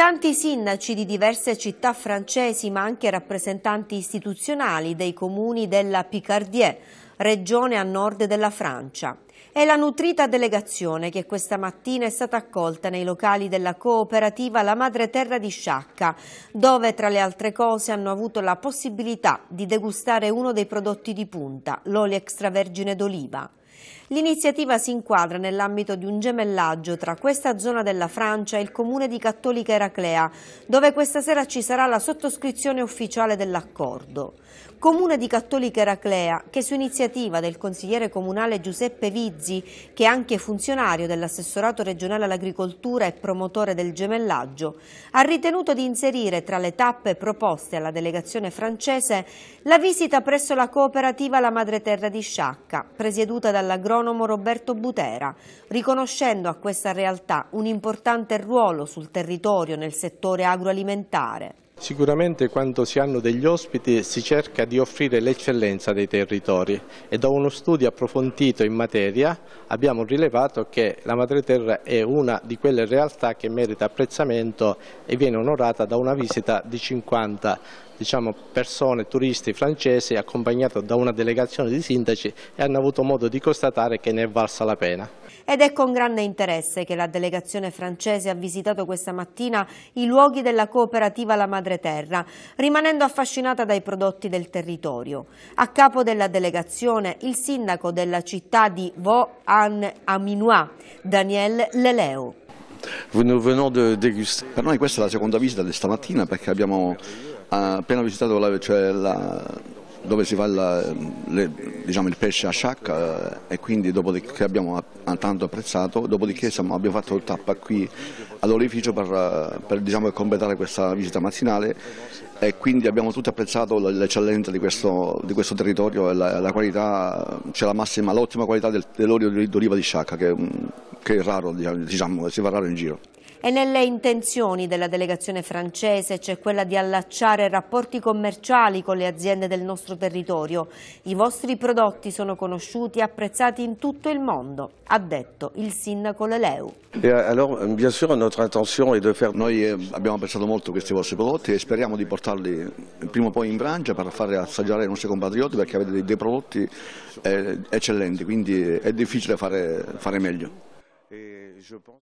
Tanti sindaci di diverse città francesi, ma anche rappresentanti istituzionali dei comuni della Picardie, regione a nord della Francia. È la nutrita delegazione che questa mattina è stata accolta nei locali della cooperativa La Madre Terra di Sciacca, dove tra le altre cose hanno avuto la possibilità di degustare uno dei prodotti di punta, l'olio extravergine d'oliva. L'iniziativa si inquadra nell'ambito di un gemellaggio tra questa zona della Francia e il comune di Cattolica Eraclea, dove questa sera ci sarà la sottoscrizione ufficiale dell'accordo. Comune di Cattolica Eraclea, che su iniziativa del consigliere comunale Giuseppe Vizzi, che è anche funzionario dell'assessorato regionale all'agricoltura e promotore del gemellaggio, ha ritenuto di inserire tra le tappe proposte alla delegazione francese la visita presso la cooperativa La Madre Terra di Sciacca, presieduta dall'agronomo astronomo Roberto Butera, riconoscendo a questa realtà un importante ruolo sul territorio nel settore agroalimentare. Sicuramente quando si hanno degli ospiti si cerca di offrire l'eccellenza dei territori e da uno studio approfondito in materia abbiamo rilevato che la madreterra è una di quelle realtà che merita apprezzamento e viene onorata da una visita di 50 diciamo, persone, turisti francesi accompagnato da una delegazione di sindaci e hanno avuto modo di constatare che ne è valsa la pena. Ed è con grande interesse che la delegazione francese ha visitato questa mattina i luoghi della cooperativa La Madre Terra, rimanendo affascinata dai prodotti del territorio. A capo della delegazione il sindaco della città di Vaux-en-Aminois, Daniel Leleo. Per noi questa è la seconda visita di stamattina perché abbiamo appena visitato la, cioè la, dove si fa la, le, diciamo, il pesce a sciacca eh, e quindi che abbiamo tanto apprezzato, dopodiché insomma, abbiamo fatto il tappa qui all'orificio per, eh, per diciamo, completare questa visita mazzinale e quindi abbiamo tutti apprezzato l'eccellenza di, di questo, territorio e la, qualità, cioè la massima, l'ottima qualità del, dell'olio d'oliva di sciacca che, che è raro, diciamo, diciamo, si fa raro in giro. E nelle intenzioni della delegazione francese c'è quella di allacciare rapporti commerciali con le aziende del nostro territorio. I vostri prodotti sono conosciuti e apprezzati in tutto il mondo, ha detto il sindaco Leleu. Eh, allora, bien sûr, intenzione è di fare... Noi eh, abbiamo apprezzato molto questi vostri prodotti e speriamo di portarli prima o poi in Francia per far assaggiare ai nostri compatrioti perché avete dei, prodotti eh, eccellenti, quindi è difficile fare, fare meglio.